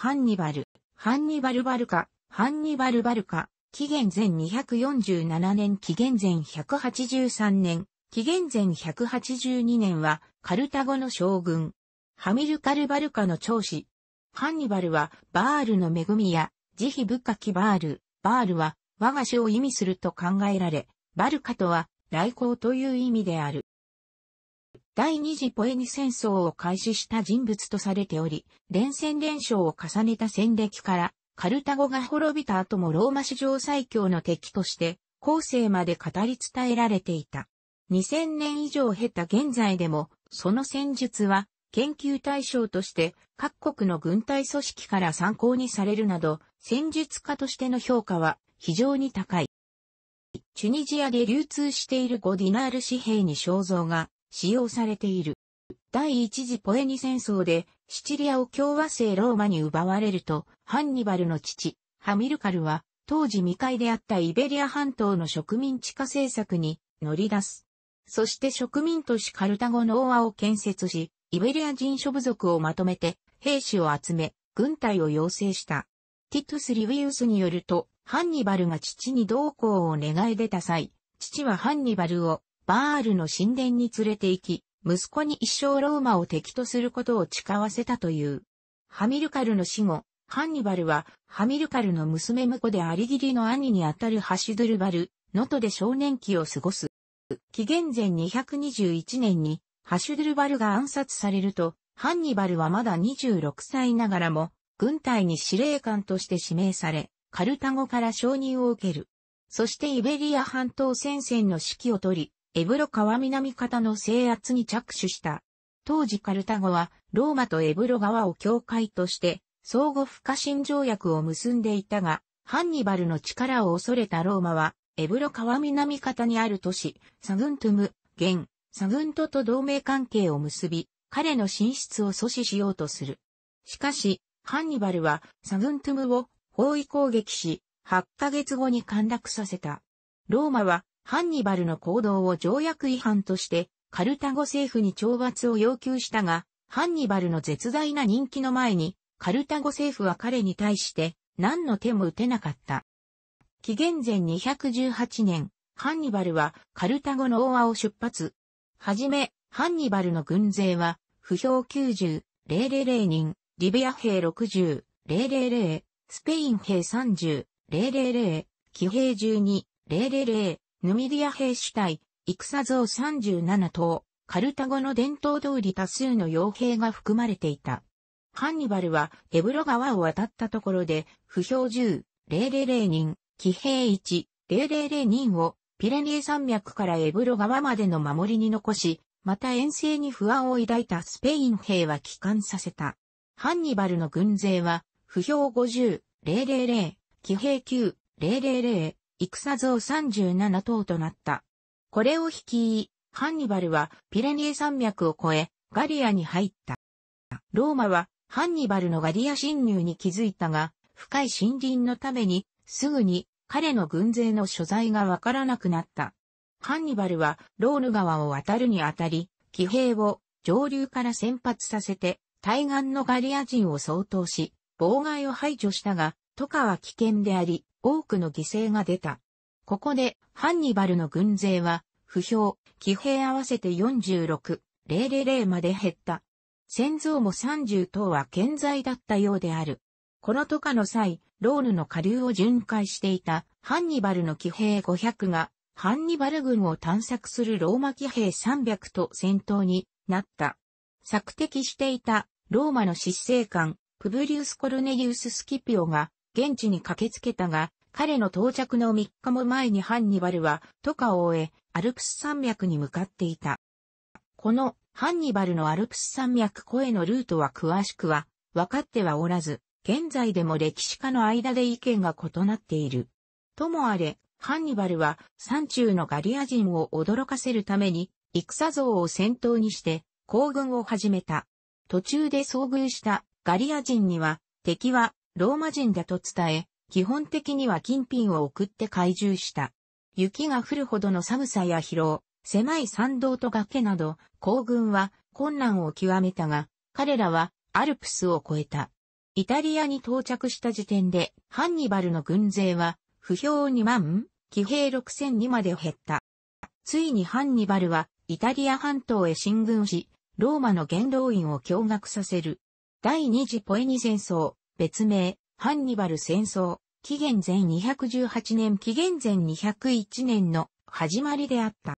ハンニバル、ハンニバルバルカ、ハンニバルバルカ、紀元前247年、紀元前183年、紀元前182年は、カルタゴの将軍、ハミルカルバルカの長子。ハンニバルは、バールの恵みや、慈悲深きバール、バールは、我が死を意味すると考えられ、バルカとは、来航という意味である。第二次ポエニ戦争を開始した人物とされており、連戦連勝を重ねた戦歴から、カルタゴが滅びた後もローマ史上最強の敵として、後世まで語り伝えられていた。2000年以上経た現在でも、その戦術は、研究対象として各国の軍隊組織から参考にされるなど、戦術家としての評価は非常に高い。チュニジアで流通しているゴディナール紙幣に肖像が使用されている。第一次ポエニ戦争でシチリアを共和制ローマに奪われると、ハンニバルの父、ハミルカルは、当時未開であったイベリア半島の植民地化政策に乗り出す。そして植民都市カルタゴのオアを建設し、イベリア人諸部族をまとめて兵士を集め、軍隊を要請した。ティトゥス・リウィウスによると、ハンニバルが父に同行を願い出た際、父はハンニバルをバールの神殿に連れて行き、息子に一生ローマを敵とすることを誓わせたという。ハミルカルの死後、ハンニバルは、ハミルカルの娘婿でありぎりの兄にあたるハシドルバル、能登で少年期を過ごす。紀元前221年に、ハシュドルバルが暗殺されると、ハンニバルはまだ26歳ながらも、軍隊に司令官として指名され、カルタゴから承認を受ける。そしてイベリア半島戦線の指揮を取り、エブロ川南方の制圧に着手した。当時カルタゴはローマとエブロ川を境界として相互不可侵条約を結んでいたが、ハンニバルの力を恐れたローマは、エブロ川南方にある都市、サグントゥム、現、サグントと同盟関係を結び、彼の進出を阻止しようとする。しかし、ハンニバルはサグントゥムを包囲攻撃し、8ヶ月後に陥落させた。ローマはハンニバルの行動を条約違反として、カルタゴ政府に懲罰を要求したが、ハンニバルの絶大な人気の前に、カルタゴ政府は彼に対して何の手も打てなかった。紀元前218年、ハンニバルはカルタゴの大和を出発。はじめ、ハンニバルの軍勢は、不評90、000人、リビア兵60、000、スペイン兵30、000、騎兵12、000、ヌミディア兵主体、戦像37頭、カルタゴの伝統通り多数の傭兵が含まれていた。ハンニバルは、エブロ川を渡ったところで、不評10、000人、騎兵1、000人を、ピレネー山脈からエブロ川までの守りに残し、また遠征に不安を抱いたスペイン兵は帰還させた。ハンニバルの軍勢は、不評50、000、騎兵9、000、戦像37頭となった。これを率い、ハンニバルはピレニエ山脈を越え、ガリアに入った。ローマはハンニバルのガリア侵入に気づいたが、深い森林のために、すぐに彼の軍勢の所在がわからなくなった。ハンニバルはローヌ川を渡るにあたり、騎兵を上流から先発させて、対岸のガリア人を相当し、妨害を排除したが、都下は危険であり、多くの犠牲が出た。ここで、ハンニバルの軍勢は、不評、騎兵合わせて46、000まで減った。戦像も30等は健在だったようである。この渡河の際、ローヌの下流を巡回していたハンニバルの騎兵500が、ハンニバル軍を探索するローマ騎兵300と戦闘になった。索敵していたローマの執政官、プブリウス・コルネリウス・スキピオが現地に駆けつけたが、彼の到着の3日も前にハンニバルはとかを終え、アルプス山脈に向かっていた。このハンニバルのアルプス山脈越えのルートは詳しくは分かってはおらず、現在でも歴史家の間で意見が異なっている。ともあれ、ハンニバルは山中のガリア人を驚かせるために、戦像を先頭にして行軍を始めた。途中で遭遇したガリア人には敵はローマ人だと伝え、基本的には金品を送って懐柔した。雪が降るほどの寒さや疲労、狭い山道と崖など、行軍は困難を極めたが、彼らはアルプスを越えた。イタリアに到着した時点で、ハンニバルの軍勢は、不評2万、騎兵6000にまで減った。ついにハンニバルは、イタリア半島へ進軍し、ローマの元老院を驚愕させる。第二次ポエニ戦争、別名、ハンニバル戦争、紀元前218年紀元前201年の始まりであった。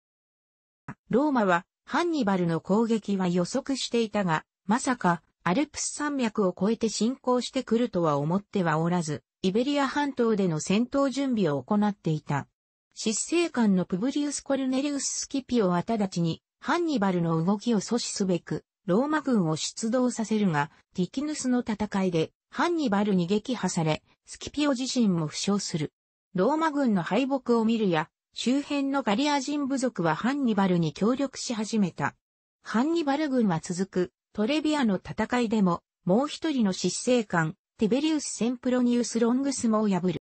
ローマはハンニバルの攻撃は予測していたが、まさかアルプス山脈を越えて侵攻してくるとは思ってはおらず、イベリア半島での戦闘準備を行っていた。執政官のプブリウス・コルネリウス・スキピオは直ちにハンニバルの動きを阻止すべく、ローマ軍を出動させるが、ティキヌスの戦いでハンニバルに撃破され、スキピオ自身も負傷する。ローマ軍の敗北を見るや、周辺のガリア人部族はハンニバルに協力し始めた。ハンニバル軍は続く、トレビアの戦いでも、もう一人の執政官、ティベリウス・センプロニウス・ロングスモを破る。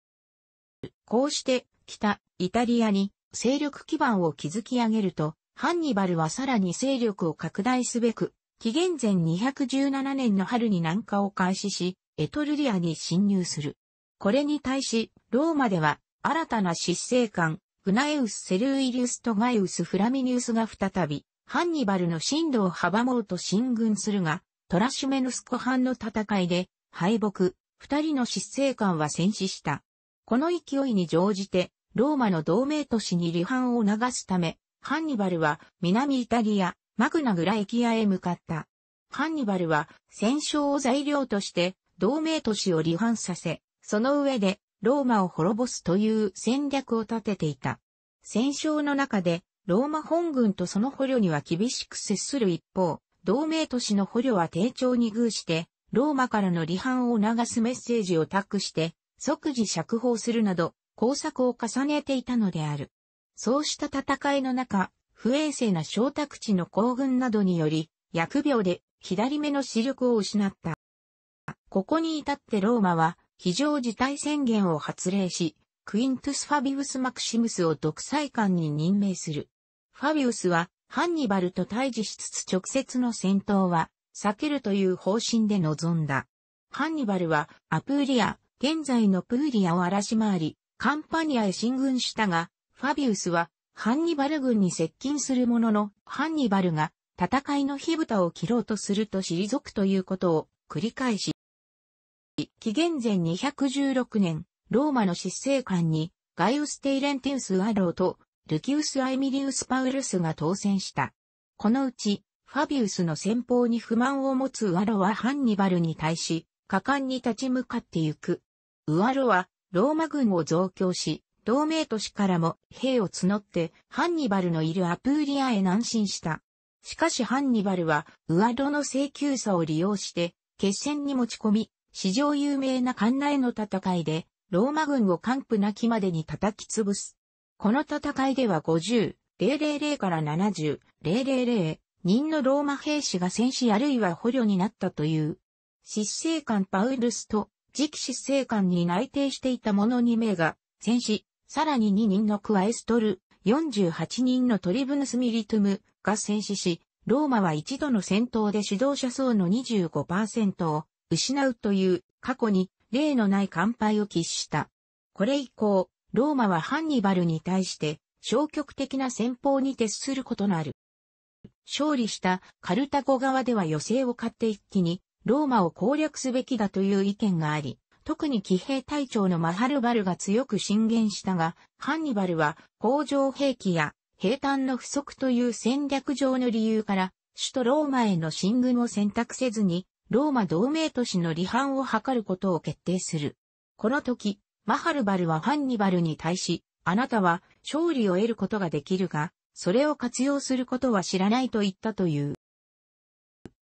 こうして、北、イタリアに、勢力基盤を築き上げると、ハンニバルはさらに勢力を拡大すべく、紀元前217年の春に南下を開始し、エトルリアに侵入する。これに対し、ローマでは、新たな執政官、グナエウス・セルイリウス・トガイウス・フラミニウスが再び、ハンニバルの進路を阻もうと進軍するが、トラシュメヌスコ藩の戦いで、敗北、二人の執政官は戦死した。この勢いに乗じて、ローマの同盟都市に離反を流すため、ハンニバルは南イタリア、マグナグラエキアへ向かった。ハンニバルは戦勝を材料として同盟都市を離反させ、その上でローマを滅ぼすという戦略を立てていた。戦勝の中で、ローマ本軍とその捕虜には厳しく接する一方、同盟都市の捕虜は丁重に遇して、ローマからの離反を促すメッセージを託して、即時釈放するなど、工作を重ねていたのである。そうした戦いの中、不衛生な小宅地の行軍などにより、疫病で左目の視力を失った。ここに至ってローマは非常事態宣言を発令し、クイントゥス・ファビウス・マクシムスを独裁官に任命する。ファビウスはハンニバルと対峙しつつ直接の戦闘は避けるという方針で臨んだ。ハンニバルはアプーリア、現在のプーリアを荒らし回り、カンパニアへ進軍したが、ファビウスはハンニバル軍に接近するものの、ハンニバルが戦いの火蓋を切ろうとすると退くということを繰り返し、紀元前216年、ローマの執政官に、ガイウス・テイレンティウス・アローと、ルキウス・アイミリウス・パウルスが当選した。このうち、ファビウスの先方に不満を持つウアロはハンニバルに対し、果敢に立ち向かってゆく。ウアロは、ローマ軍を増強し、同盟都市からも兵を募って、ハンニバルのいるアプーリアへ南進した。しかしハンニバルは、ウアロの請求差を利用して、決戦に持ち込み、史上有名なカンナへの戦いで、ローマ軍を完膚なきまでに叩き潰す。この戦いでは50、000から70、000人のローマ兵士が戦死あるいは捕虜になったという。執政官パウルスと次期執政官に内定していた者2名が戦死、さらに2人のクワエストル、48人のトリブヌスミリトゥムが戦死し、ローマは一度の戦闘で指導者層の25%を失うという過去に例のない乾杯を喫した。これ以降、ローマはハンニバルに対して消極的な戦法に徹することなる。勝利したカルタゴ側では余勢を買って一気にローマを攻略すべきだという意見があり、特に騎兵隊長のマハルバルが強く進言したが、ハンニバルは工場兵器や兵隊の不足という戦略上の理由から、首都ローマへの進軍を選択せずに、ローマ同盟都市の離反を図ることを決定する。この時、マハルバルはハンニバルに対し、あなたは勝利を得ることができるが、それを活用することは知らないと言ったという。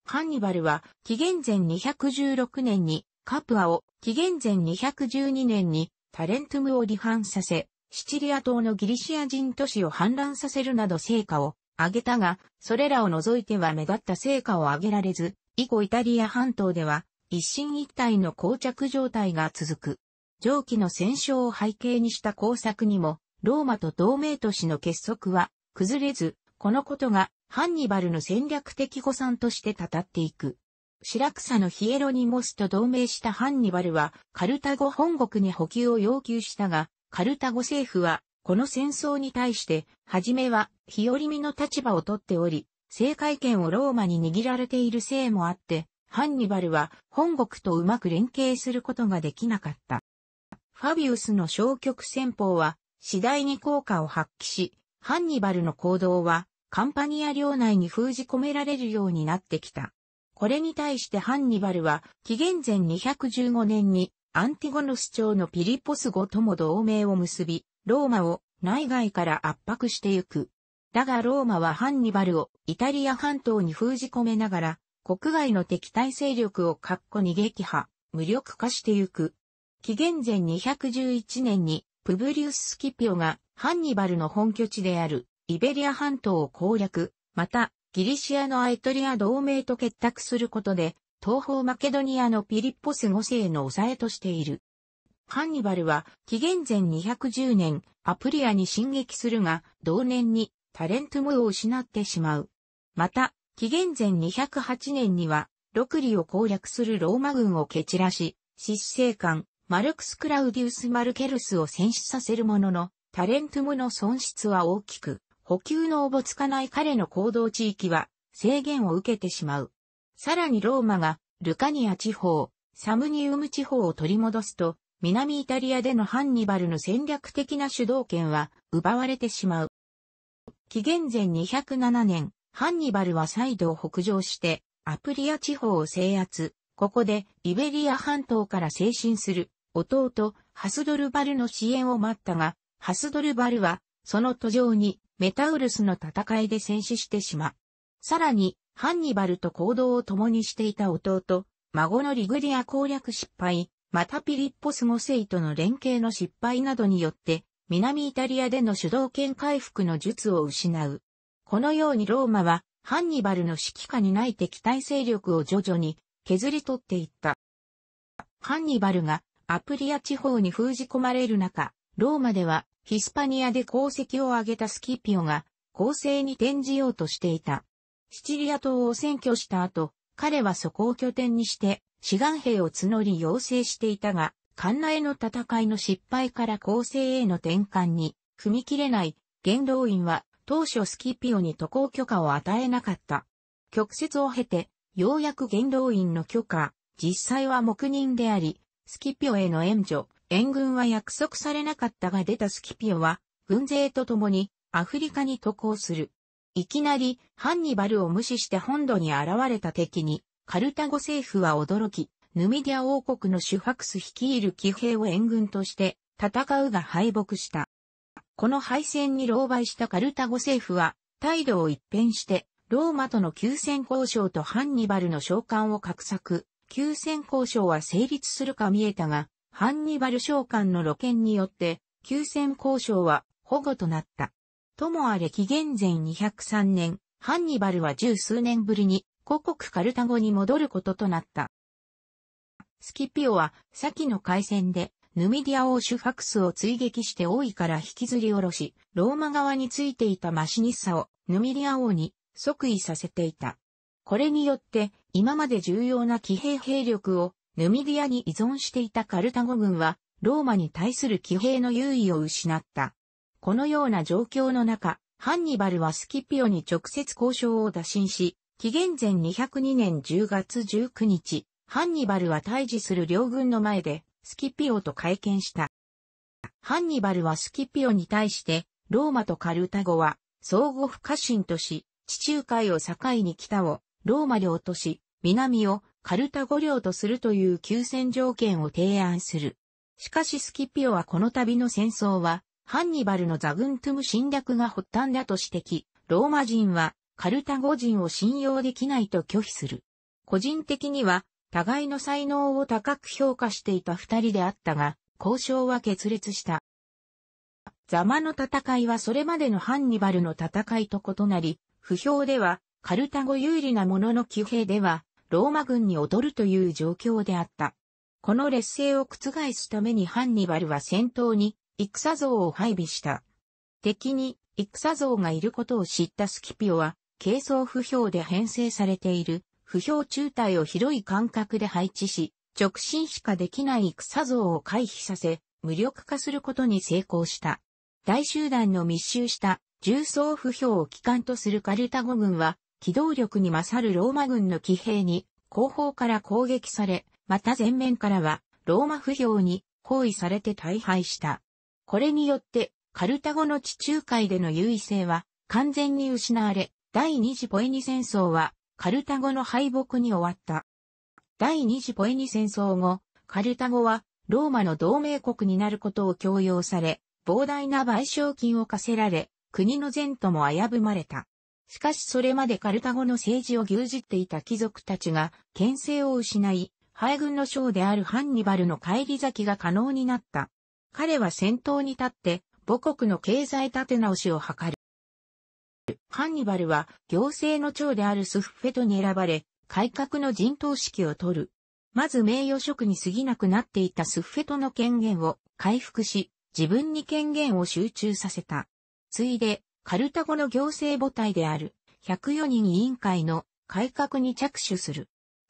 ハンニバルは、紀元前216年にカプアを、紀元前212年にタレントムを離反させ、シチリア島のギリシア人都市を反乱させるなど成果を上げたが、それらを除いては目立った成果を上げられず、以後イタリア半島では、一進一退の膠着状態が続く。上記の戦勝を背景にした工作にも、ローマと同盟都市の結束は崩れず、このことがハンニバルの戦略的誤算としてたたっていく。シラクサのヒエロニモスと同盟したハンニバルはカルタゴ本国に補給を要求したが、カルタゴ政府はこの戦争に対して、はじめは日和見の立場をとっており、政界権をローマに握られているせいもあって、ハンニバルは本国とうまく連携することができなかった。ファビウスの消極戦法は次第に効果を発揮し、ハンニバルの行動はカンパニア領内に封じ込められるようになってきた。これに対してハンニバルは紀元前215年にアンティゴノス朝のピリポス語とも同盟を結び、ローマを内外から圧迫してゆく。だがローマはハンニバルをイタリア半島に封じ込めながら、国外の敵対勢力をっこに撃破、無力化してゆく。紀元前211年に、プブリウス・スキピオがハンニバルの本拠地であるイベリア半島を攻略、またギリシアのアイトリア同盟と結託することで、東方マケドニアのピリッポス5世の抑えとしている。ハンニバルは紀元前210年アプリアに進撃するが、同年にタレントムを失ってしまう。また、紀元前208年には、六里を攻略するローマ軍を蹴散らし、失政官、マルクス・クラウディウス・マルケルスを戦死させるものの、タレントムの損失は大きく、補給のおぼつかない彼の行動地域は制限を受けてしまう。さらにローマがルカニア地方、サムニウム地方を取り戻すと、南イタリアでのハンニバルの戦略的な主導権は奪われてしまう。紀元前207年、ハンニバルは再度北上して、アプリア地方を制圧。ここで、イベリア半島から精神する、弟、ハスドルバルの支援を待ったが、ハスドルバルは、その途上に、メタウルスの戦いで戦死してしまう。さらに、ハンニバルと行動を共にしていた弟、孫のリグリア攻略失敗、またピリッポス5世との連携の失敗などによって、南イタリアでの主導権回復の術を失う。このようにローマは、ハンニバルの指揮下にない敵対勢力を徐々に削り取っていった。ハンニバルがアプリア地方に封じ込まれる中、ローマではヒスパニアで功績を挙げたスキピオが攻勢に転じようとしていた。シチリア島を占拠した後、彼はそこを拠点にして志願兵を募り要請していたが、カンナへの戦いの失敗から攻勢への転換に踏み切れない元老院は当初スキピオに渡航許可を与えなかった。曲折を経て、ようやく元老院の許可、実際は黙認であり、スキピオへの援助、援軍は約束されなかったが出たスキピオは、軍勢と共にアフリカに渡航する。いきなり、ハンニバルを無視して本土に現れた敵に、カルタゴ政府は驚き、ヌミディア王国のシュファクス率いる騎兵を援軍として戦うが敗北した。この敗戦に狼狽したカルタゴ政府は態度を一変してローマとの休戦交渉とハンニバルの召喚を画策。休戦交渉は成立するか見えたが、ハンニバル召喚の露見によって、休戦交渉は保護となった。ともあれ紀元前203年、ハンニバルは十数年ぶりに、故国カルタゴに戻ることとなった。スキピオは、先の海戦で、ヌミディア王主ファクスを追撃して王位から引きずり下ろし、ローマ側についていたマシニッサをヌミディア王に即位させていた。これによって、今まで重要な騎兵兵力をヌミディアに依存していたカルタゴ軍は、ローマに対する騎兵の優位を失った。このような状況の中、ハンニバルはスキピオに直接交渉を打診し、紀元前202年10月19日、ハンニバルは対峙する両軍の前で、スキピオと会見した。ハンニバルはスキピオに対して、ローマとカルタゴは、相互不可侵とし、地中海を境に北を、ローマ領とし、南を、カルタゴ領とするという休戦条件を提案する。しかしスキピオはこの度の戦争は、ハンニバルのザグントゥム侵略が発端だと指摘、ローマ人はカルタゴ人を信用できないと拒否する。個人的には互いの才能を高く評価していた二人であったが、交渉は決裂した。ザマの戦いはそれまでのハンニバルの戦いと異なり、不評では、カルタゴ有利なものの騎兵では、ローマ軍に劣るという状況であった。この劣勢を覆すためにハンニバルは戦闘に、戦像を配備した。敵に、戦像がいることを知ったスキピオは、軽装不評で編成されている、不評中隊を広い間隔で配置し、直進しかできない草像を回避させ、無力化することに成功した。大集団の密集した重装不評を機関とするカルタゴ軍は、機動力に勝るローマ軍の騎兵に後方から攻撃され、また前面からはローマ不評に包囲されて大敗した。これによって、カルタゴの地中海での優位性は完全に失われ、第二次ポエニ戦争はカルタゴの敗北に終わった。第二次ポエニ戦争後、カルタゴはローマの同盟国になることを強要され、膨大な賠償金を課せられ、国の前途も危ぶまれた。しかしそれまでカルタゴの政治を牛耳っていた貴族たちが、権勢を失い、敗軍の将であるハンニバルの帰り咲きが可能になった。彼は先頭に立って、母国の経済立て直しを図る。カンニバルは行政の長であるスッフェトに選ばれ、改革の陣頭指揮を取る。まず名誉職に過ぎなくなっていたスッフェトの権限を回復し、自分に権限を集中させた。ついで、カルタゴの行政母体である104人委員会の改革に着手する。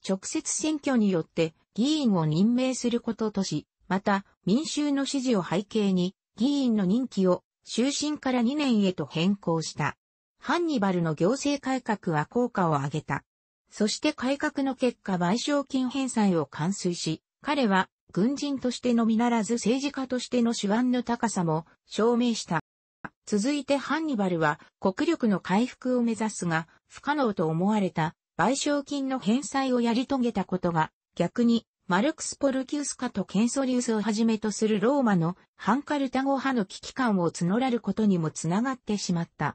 直接選挙によって議員を任命することとし、また民衆の支持を背景に議員の任期を終身から2年へと変更した。ハンニバルの行政改革は効果を上げた。そして改革の結果賠償金返済を完遂し、彼は軍人としてのみならず政治家としての手腕の高さも証明した。続いてハンニバルは国力の回復を目指すが、不可能と思われた賠償金の返済をやり遂げたことが、逆にマルクス・ポルキウスカとケンソリウスをはじめとするローマのハンカルタゴ派の危機感を募らることにもつながってしまった。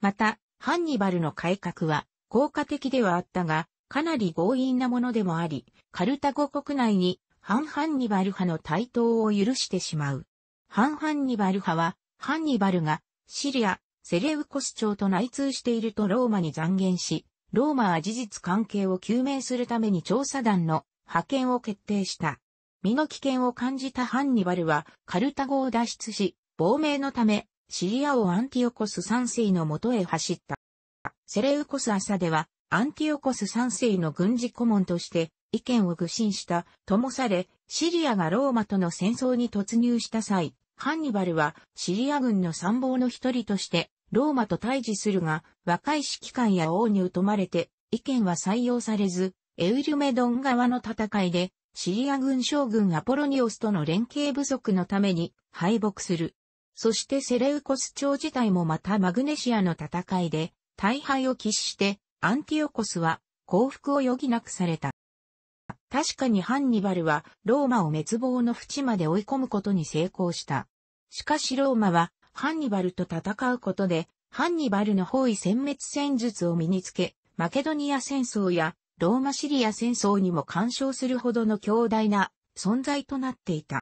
また、ハンニバルの改革は効果的ではあったが、かなり強引なものでもあり、カルタゴ国内に反ハンニバル派の台頭を許してしまう。反ハンニバル派は、ハンニバルがシリア、セレウコス朝と内通しているとローマに残言し、ローマは事実関係を究明するために調査団の派遣を決定した。身の危険を感じたハンニバルはカルタゴを脱出し、亡命のためシリア王アンティオコス3世のもとへ走った。セレウコス朝では、アンティオコス3世の軍事顧問として意見を愚信したともされ、シリアがローマとの戦争に突入した際、ハンニバルはシリア軍の参謀の一人としてローマと対峙するが、若い指揮官や王に疎まれて、意見は採用されず、エウリュメドン側の戦いで、シリア軍将軍アポロニオスとの連携不足のために敗北する。そしてセレウコス朝自体もまたマグネシアの戦いで大敗を喫してアンティオコスは降伏を余儀なくされた。確かにハンニバルはローマを滅亡の淵まで追い込むことに成功した。しかしローマはハンニバルと戦うことでハンニバルの包囲殲滅戦術を身につけ、マケドニア戦争やローマシリア戦争にも干渉するほどの強大な存在となっていた。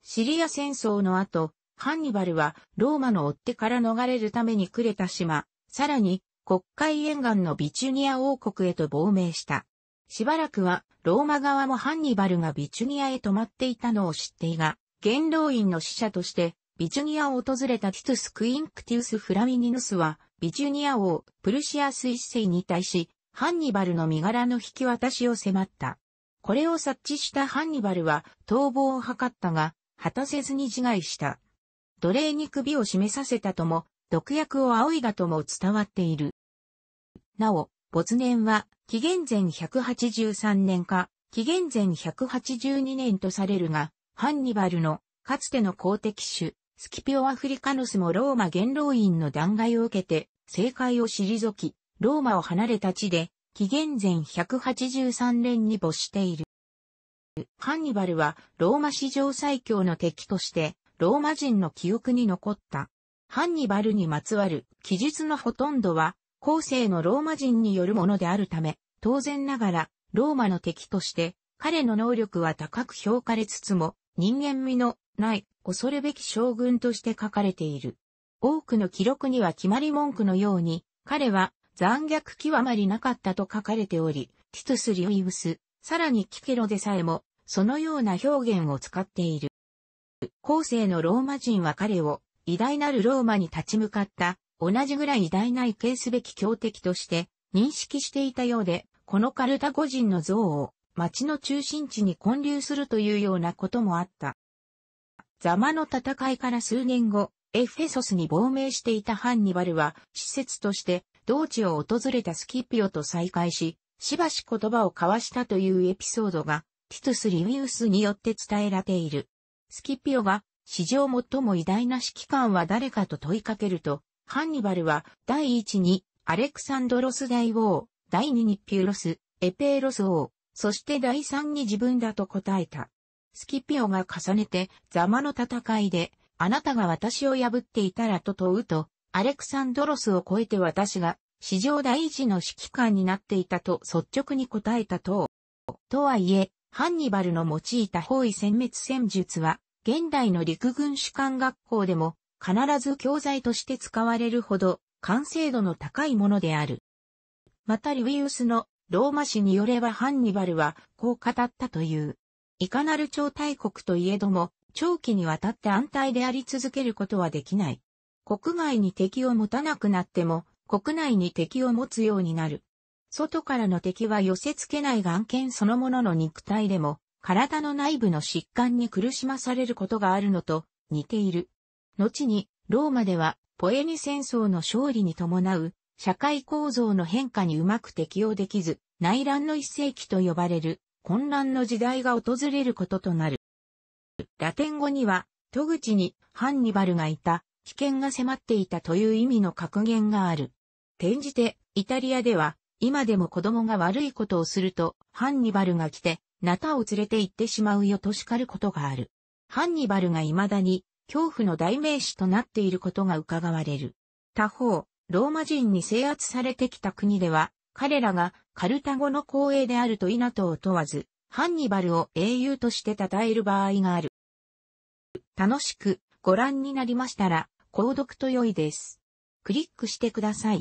シリア戦争の後、ハンニバルはローマの追ってから逃れるためにくれた島、さらに国会沿岸のビチュニア王国へと亡命した。しばらくはローマ側もハンニバルがビチュニアへ泊まっていたのを知っていが、元老院の使者としてビチュニアを訪れたティトゥス・クインクティウス・フラミニヌスは、ビチュニア王、プルシアス一世に対し、ハンニバルの身柄の引き渡しを迫った。これを察知したハンニバルは逃亡を図ったが、果たせずに自害した。奴隷に首を絞めさせたとも、毒薬を仰いだとも伝わっている。なお、没年は、紀元前183年か、紀元前182年とされるが、ハンニバルの、かつての公敵主、スキピオ・アフリカノスもローマ元老院の弾劾を受けて、政界を退き、ローマを離れた地で、紀元前183年に没している。ハンニバルはローマ史上最強の敵としてローマ人の記憶に残った。ハンニバルにまつわる記述のほとんどは、後世のローマ人によるものであるため、当然ながら、ローマの敵として、彼の能力は高く評価れつつも、人間味のない恐るべき将軍として書かれている。多くの記録には決まり文句のように、彼は残虐極まりなかったと書かれており、ティトゥス・リウイブス、さらにキケロでさえも、そのような表現を使っている。後世のローマ人は彼を偉大なるローマに立ち向かった同じぐらい偉大な意見すべき強敵として認識していたようで、このカルタゴ人の像を町の中心地に建立するというようなこともあった。ザマの戦いから数年後、エフェソスに亡命していたハンニバルは、施設として同地を訪れたスキピオと再会し、しばし言葉を交わしたというエピソードが、ティトゥス・リウィウスによって伝えられている。スキピオが、史上最も偉大な指揮官は誰かと問いかけると、ハンニバルは、第一に、アレクサンドロス大王、第二にピューロス、エペーロス王、そして第三に自分だと答えた。スキピオが重ねて、ザマの戦いで、あなたが私を破っていたらと問うと、アレクサンドロスを超えて私が、史上第一の指揮官になっていたと率直に答えたと。とはいえ、ハンニバルの用いた包囲殲滅戦術は、現代の陸軍士官学校でも必ず教材として使われるほど完成度の高いものである。またリウィウスのローマ史によればハンニバルはこう語ったという。いかなる超大国といえども長期にわたって安泰であり続けることはできない。国外に敵を持たなくなっても国内に敵を持つようになる。外からの敵は寄せ付けない眼見そのものの肉体でも体の内部の疾患に苦しまされることがあるのと似ている。後に、ローマでは、ポエニ戦争の勝利に伴う、社会構造の変化にうまく適応できず、内乱の一世紀と呼ばれる、混乱の時代が訪れることとなる。ラテン語には、戸口にハンニバルがいた、危険が迫っていたという意味の格言がある。転じて、イタリアでは、今でも子供が悪いことをすると、ハンニバルが来て、ナタを連れて行ってしまうよと叱ることがある。ハンニバルが未だに恐怖の代名詞となっていることが伺われる。他方、ローマ人に制圧されてきた国では、彼らがカルタゴの光栄であると稲とを問わず、ハンニバルを英雄として称える場合がある。楽しくご覧になりましたら、購読と良いです。クリックしてください。